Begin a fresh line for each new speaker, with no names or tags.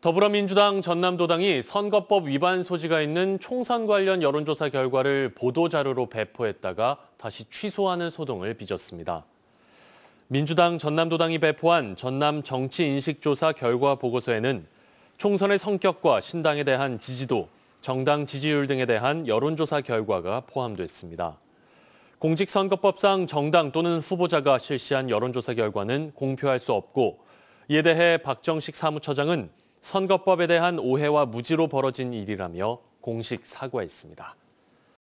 더불어민주당 전남도당이 선거법 위반 소지가 있는 총선 관련 여론조사 결과를 보도자료로 배포했다가 다시 취소하는 소동을 빚었습니다. 민주당 전남도당이 배포한 전남 정치인식조사 결과 보고서에는 총선의 성격과 신당에 대한 지지도, 정당 지지율 등에 대한 여론조사 결과가 포함됐습니다. 공직선거법상 정당 또는 후보자가 실시한 여론조사 결과는 공표할 수 없고 이에 대해 박정식 사무처장은 선거법에 대한 오해와 무지로 벌어진 일이라며 공식 사과했습니다.